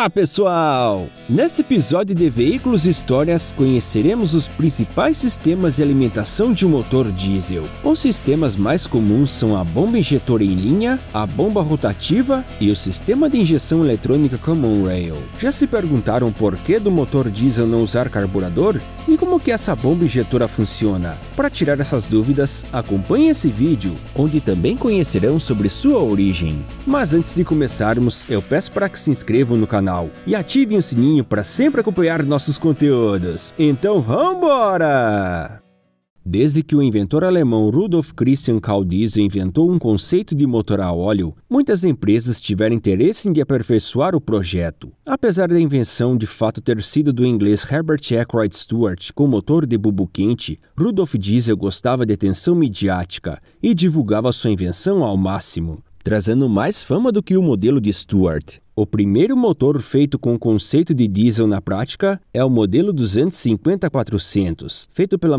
Olá pessoal! Nesse episódio de Veículos e Histórias conheceremos os principais sistemas de alimentação de um motor diesel. Os sistemas mais comuns são a bomba injetora em linha, a bomba rotativa e o sistema de injeção eletrônica Common Rail. Já se perguntaram por que do motor diesel não usar carburador? E como que essa bomba injetora funciona? Para tirar essas dúvidas, acompanhe esse vídeo, onde também conhecerão sobre sua origem. Mas antes de começarmos, eu peço para que se inscrevam no canal canal e ativem o sininho para sempre acompanhar nossos conteúdos. Então vambora! Desde que o inventor alemão Rudolf Christian Caldize inventou um conceito de motor a óleo, muitas empresas tiveram interesse em aperfeiçoar o projeto. Apesar da invenção de fato ter sido do inglês Herbert Ackroyd Stewart com motor de bubo quente, Rudolf Diesel gostava de atenção midiática e divulgava sua invenção ao máximo, trazendo mais fama do que o modelo de Stewart. O primeiro motor feito com o conceito de diesel na prática é o modelo 250-400, feito pela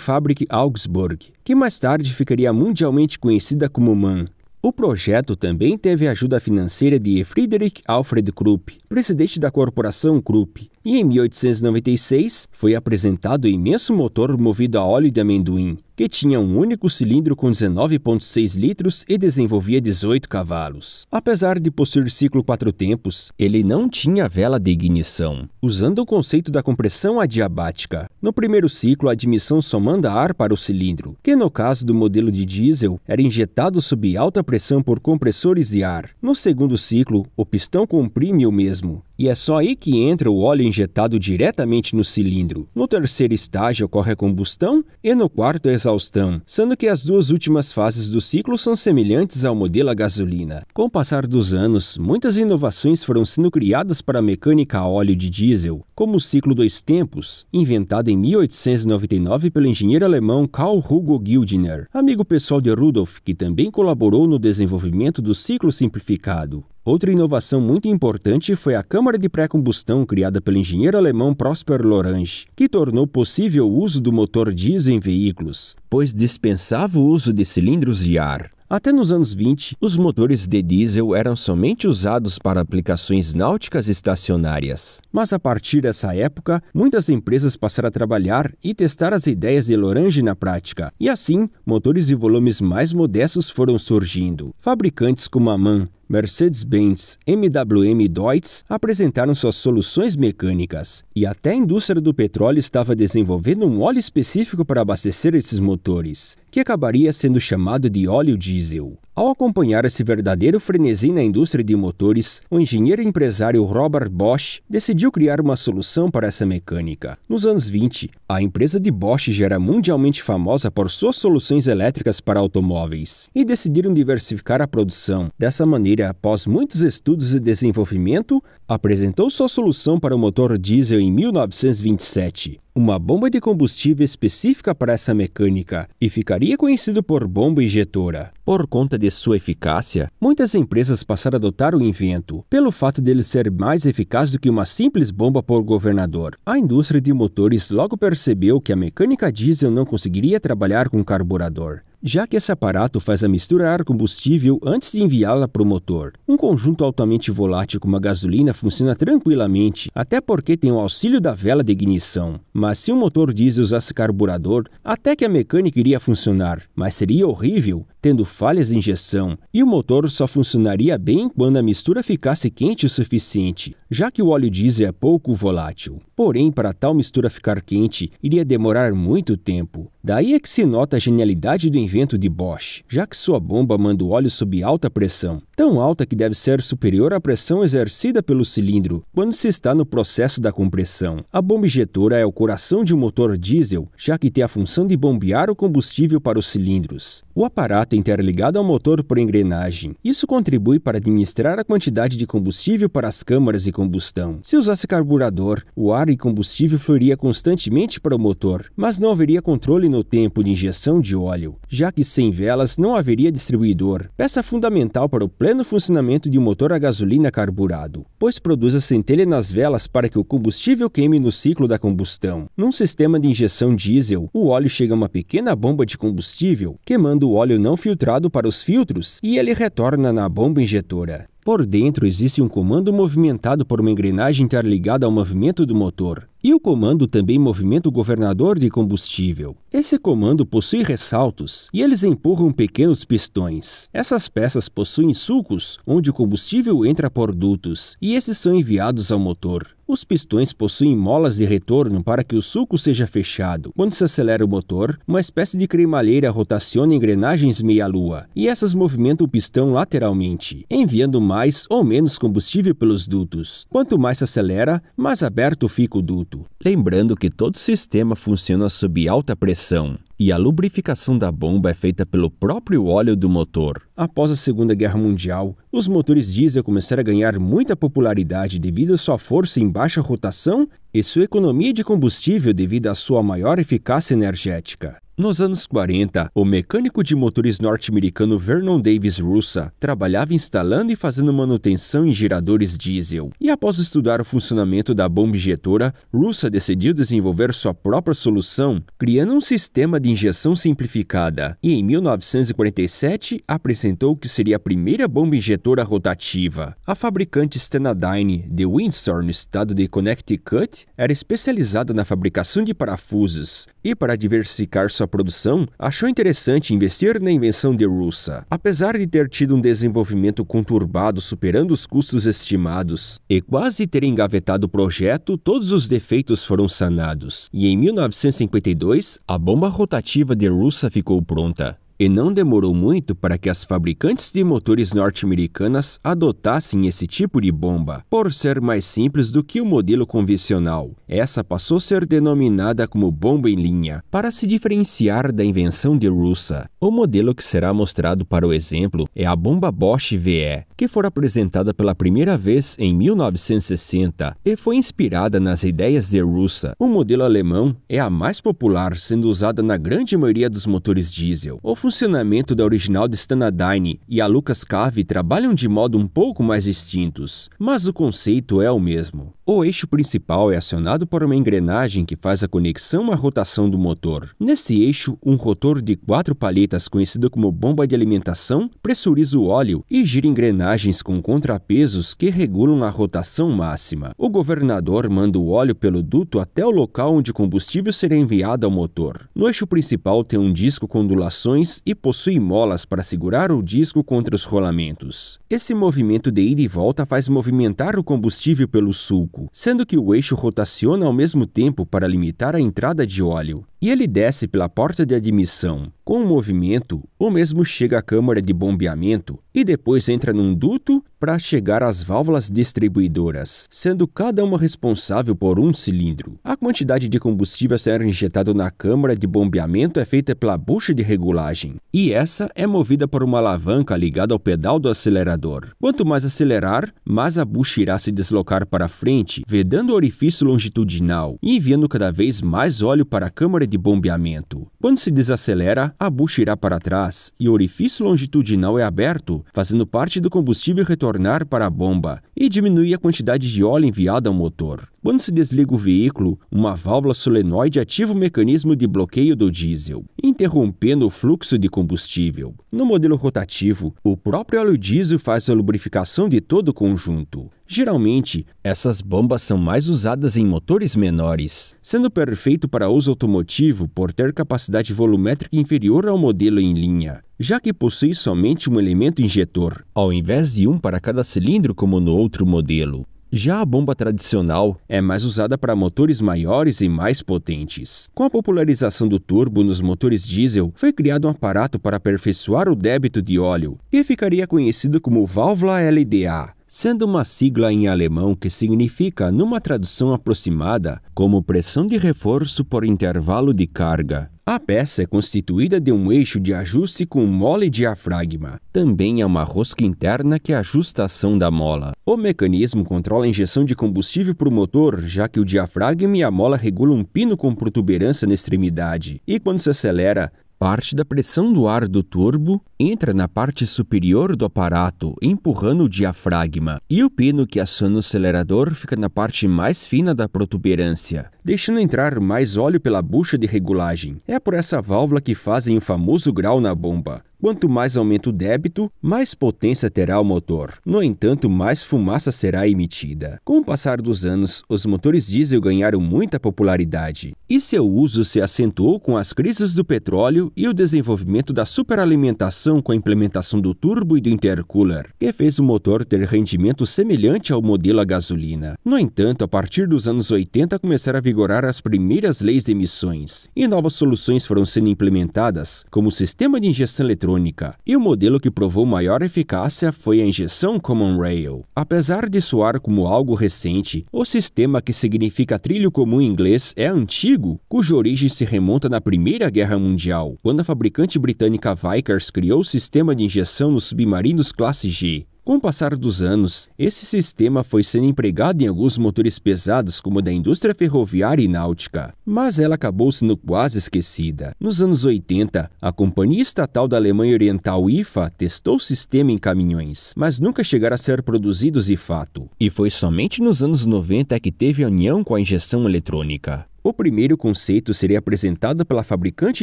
Fabrik Augsburg, que mais tarde ficaria mundialmente conhecida como MAN. O projeto também teve a ajuda financeira de Friedrich Alfred Krupp, presidente da corporação Krupp, e em 1896 foi apresentado o imenso motor movido a óleo de amendoim, que tinha um único cilindro com 19,6 litros e desenvolvia 18 cavalos. Apesar de possuir ciclo quatro tempos, ele não tinha vela de ignição, usando o conceito da compressão adiabática. No primeiro ciclo, a admissão somando ar para o cilindro, que no caso do modelo de diesel era injetado sob alta pressão por compressores de ar. No segundo ciclo, o pistão comprime o mesmo, e é só aí que entra o óleo injetado diretamente no cilindro. No terceiro estágio ocorre a combustão e no quarto a exaustão, sendo que as duas últimas fases do ciclo são semelhantes ao modelo a gasolina. Com o passar dos anos, muitas inovações foram sendo criadas para a mecânica a óleo de diesel, como o ciclo dois tempos, inventado em 1899 pelo engenheiro alemão Karl Hugo Gildner, amigo pessoal de Rudolf, que também colaborou no desenvolvimento do ciclo simplificado. Outra inovação muito importante foi a câmara de pré-combustão criada pelo engenheiro alemão Prosper Lorange, que tornou possível o uso do motor diesel em veículos, pois dispensava o uso de cilindros de ar. Até nos anos 20, os motores de diesel eram somente usados para aplicações náuticas estacionárias. Mas a partir dessa época, muitas empresas passaram a trabalhar e testar as ideias de Lorange na prática. E assim, motores e volumes mais modestos foram surgindo. Fabricantes como a MAN, Mercedes-Benz, MWM e Deutz apresentaram suas soluções mecânicas, e até a indústria do petróleo estava desenvolvendo um óleo específico para abastecer esses motores, que acabaria sendo chamado de óleo diesel. Ao acompanhar esse verdadeiro frenesi na indústria de motores, o engenheiro e empresário Robert Bosch decidiu criar uma solução para essa mecânica. Nos anos 20, a empresa de Bosch já era mundialmente famosa por suas soluções elétricas para automóveis e decidiram diversificar a produção. Dessa maneira, após muitos estudos e desenvolvimento, apresentou sua solução para o motor diesel em 1927 uma bomba de combustível específica para essa mecânica e ficaria conhecido por bomba injetora. Por conta de sua eficácia, muitas empresas passaram a adotar o invento, pelo fato dele ser mais eficaz do que uma simples bomba por governador. A indústria de motores logo percebeu que a mecânica diesel não conseguiria trabalhar com carburador já que esse aparato faz a mistura ar combustível antes de enviá-la para o motor. Um conjunto altamente volátil como a gasolina funciona tranquilamente, até porque tem o auxílio da vela de ignição. Mas se o motor diesel usasse carburador, até que a mecânica iria funcionar, mas seria horrível, tendo falhas de injeção, e o motor só funcionaria bem quando a mistura ficasse quente o suficiente, já que o óleo diesel é pouco volátil. Porém, para tal mistura ficar quente, iria demorar muito tempo. Daí é que se nota a genialidade do invento de Bosch, já que sua bomba manda o óleo sob alta pressão, tão alta que deve ser superior à pressão exercida pelo cilindro quando se está no processo da compressão. A bomba injetora é o coração de um motor diesel, já que tem a função de bombear o combustível para os cilindros. O aparato jato interligado ao motor por engrenagem. Isso contribui para administrar a quantidade de combustível para as câmaras de combustão. Se usasse carburador, o ar e combustível fluiria constantemente para o motor, mas não haveria controle no tempo de injeção de óleo, já que sem velas não haveria distribuidor, peça fundamental para o pleno funcionamento de um motor a gasolina carburado, pois produz a centelha nas velas para que o combustível queime no ciclo da combustão. Num sistema de injeção diesel, o óleo chega a uma pequena bomba de combustível, queimando o óleo não filtrado para os filtros e ele retorna na bomba injetora. Por dentro existe um comando movimentado por uma engrenagem interligada ao movimento do motor e o comando também movimenta o governador de combustível. Esse comando possui ressaltos e eles empurram pequenos pistões. Essas peças possuem sulcos onde o combustível entra por dutos e esses são enviados ao motor. Os pistões possuem molas de retorno para que o suco seja fechado. Quando se acelera o motor, uma espécie de cremalheira rotaciona engrenagens meia-lua e essas movimentam o pistão lateralmente, enviando mais ou menos combustível pelos dutos. Quanto mais se acelera, mais aberto fica o duto. Lembrando que todo sistema funciona sob alta pressão e a lubrificação da bomba é feita pelo próprio óleo do motor. Após a Segunda Guerra Mundial, os motores diesel começaram a ganhar muita popularidade devido à sua força em baixa rotação e sua economia de combustível devido à sua maior eficácia energética. Nos anos 40, o mecânico de motores norte-americano Vernon Davis Russa trabalhava instalando e fazendo manutenção em geradores diesel. E após estudar o funcionamento da bomba injetora, Russa decidiu desenvolver sua própria solução, criando um sistema de injeção simplificada. E em 1947, apresentou o que seria a primeira bomba injetora rotativa. A fabricante Stenadyne de Windsor, no estado de Connecticut, era especializada na fabricação de parafusos. E para diversificar sua produção, achou interessante investir na invenção de Russa, apesar de ter tido um desenvolvimento conturbado superando os custos estimados e quase ter engavetado o projeto, todos os defeitos foram sanados e em 1952 a bomba rotativa de Russa ficou pronta e não demorou muito para que as fabricantes de motores norte-americanas adotassem esse tipo de bomba, por ser mais simples do que o modelo convencional. Essa passou a ser denominada como bomba em linha, para se diferenciar da invenção de Russa. O modelo que será mostrado para o exemplo é a bomba Bosch VE, que foi apresentada pela primeira vez em 1960 e foi inspirada nas ideias de Russa. O modelo alemão é a mais popular, sendo usada na grande maioria dos motores diesel. O funcionamento da original de Stanadyne e a Lucas Cave trabalham de modo um pouco mais distintos, mas o conceito é o mesmo. O eixo principal é acionado por uma engrenagem que faz a conexão à rotação do motor. Nesse eixo, um rotor de quatro paletas, conhecido como bomba de alimentação, pressuriza o óleo e gira engrenagens com contrapesos que regulam a rotação máxima. O governador manda o óleo pelo duto até o local onde o combustível será enviado ao motor. No eixo principal tem um disco com ondulações e possui molas para segurar o disco contra os rolamentos. Esse movimento de ida e volta faz movimentar o combustível pelo sulco sendo que o eixo rotaciona ao mesmo tempo para limitar a entrada de óleo. E ele desce pela porta de admissão com um movimento, ou mesmo chega à câmara de bombeamento e depois entra num duto para chegar às válvulas distribuidoras, sendo cada uma responsável por um cilindro. A quantidade de combustível a ser injetado na câmara de bombeamento é feita pela bucha de regulagem, e essa é movida por uma alavanca ligada ao pedal do acelerador. Quanto mais acelerar, mais a bucha irá se deslocar para frente, vedando o orifício longitudinal e enviando cada vez mais óleo para a câmara de bombeamento. Quando se desacelera, a bucha irá para trás e o orifício longitudinal é aberto, fazendo parte do combustível retornar para a bomba e diminui a quantidade de óleo enviada ao motor. Quando se desliga o veículo, uma válvula solenoide ativa o mecanismo de bloqueio do diesel, interrompendo o fluxo de combustível. No modelo rotativo, o próprio óleo diesel faz a lubrificação de todo o conjunto. Geralmente, essas bombas são mais usadas em motores menores, sendo perfeito para uso automotivo por ter capacidade volumétrica inferior ao modelo em linha, já que possui somente um elemento injetor, ao invés de um para cada cilindro como no outro modelo. Já a bomba tradicional é mais usada para motores maiores e mais potentes. Com a popularização do turbo nos motores diesel, foi criado um aparato para aperfeiçoar o débito de óleo, que ficaria conhecido como válvula LDA, sendo uma sigla em alemão que significa, numa tradução aproximada, como pressão de reforço por intervalo de carga. A peça é constituída de um eixo de ajuste com mole diafragma. Também há é uma rosca interna que ajusta a ação da mola. O mecanismo controla a injeção de combustível para o motor, já que o diafragma e a mola regulam um pino com protuberância na extremidade. E quando se acelera, parte da pressão do ar do turbo entra na parte superior do aparato, empurrando o diafragma, e o pino que aciona o acelerador fica na parte mais fina da protuberância, deixando entrar mais óleo pela bucha de regulagem. É por essa válvula que fazem o famoso grau na bomba. Quanto mais aumenta o débito, mais potência terá o motor. No entanto, mais fumaça será emitida. Com o passar dos anos, os motores diesel ganharam muita popularidade e seu uso se acentuou com as crises do petróleo e o desenvolvimento da superalimentação com a implementação do turbo e do intercooler, que fez o motor ter rendimento semelhante ao modelo a gasolina. No entanto, a partir dos anos 80 começaram a vigorar as primeiras leis de emissões, e novas soluções foram sendo implementadas, como o sistema de injeção eletrônica, e o modelo que provou maior eficácia foi a injeção Common Rail. Apesar de soar como algo recente, o sistema que significa trilho comum em inglês é antigo, cuja origem se remonta na Primeira Guerra Mundial, quando a fabricante britânica Vickers criou o sistema de injeção nos submarinos classe G. Com o passar dos anos, esse sistema foi sendo empregado em alguns motores pesados, como da indústria ferroviária e náutica, mas ela acabou sendo quase esquecida. Nos anos 80, a Companhia Estatal da Alemanha Oriental IFA testou o sistema em caminhões, mas nunca chegaram a ser produzidos de fato. E foi somente nos anos 90 que teve a união com a injeção eletrônica. O primeiro conceito seria apresentado pela fabricante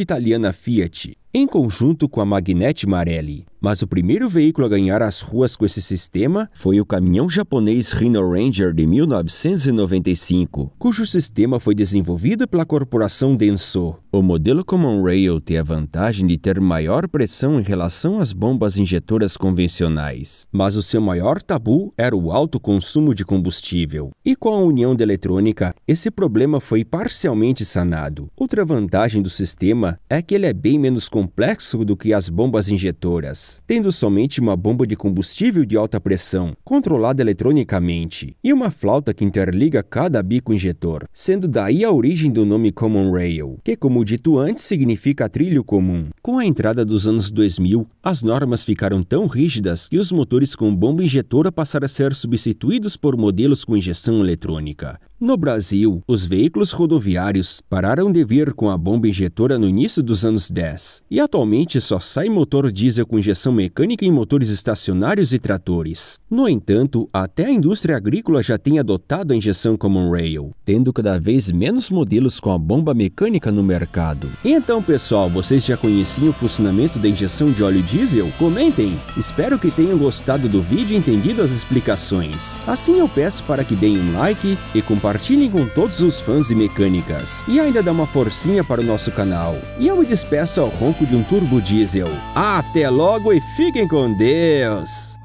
italiana Fiat, em conjunto com a Magnete Marelli. Mas o primeiro veículo a ganhar as ruas com esse sistema foi o caminhão japonês Rhino Ranger de 1995, cujo sistema foi desenvolvido pela corporação Denso. O modelo Common Rail tem a vantagem de ter maior pressão em relação às bombas injetoras convencionais, mas o seu maior tabu era o alto consumo de combustível. E com a união da eletrônica, esse problema foi parcialmente sanado. Outra vantagem do sistema é que ele é bem menos complexo complexo do que as bombas injetoras, tendo somente uma bomba de combustível de alta pressão, controlada eletronicamente, e uma flauta que interliga cada bico injetor, sendo daí a origem do nome Common Rail, que como dito antes significa trilho comum. Com a entrada dos anos 2000, as normas ficaram tão rígidas que os motores com bomba injetora passaram a ser substituídos por modelos com injeção eletrônica, no Brasil, os veículos rodoviários pararam de vir com a bomba injetora no início dos anos 10 e atualmente só sai motor diesel com injeção mecânica em motores estacionários e tratores. No entanto, até a indústria agrícola já tem adotado a injeção Common Rail, tendo cada vez menos modelos com a bomba mecânica no mercado. Então, pessoal, vocês já conheciam o funcionamento da injeção de óleo diesel? Comentem! Espero que tenham gostado do vídeo e entendido as explicações. Assim, eu peço para que deem um like e compartilhem compartilhem com todos os fãs e mecânicas e ainda dá uma forcinha para o nosso canal. E eu me despeço ao ronco de um turbo diesel. Até logo e fiquem com Deus!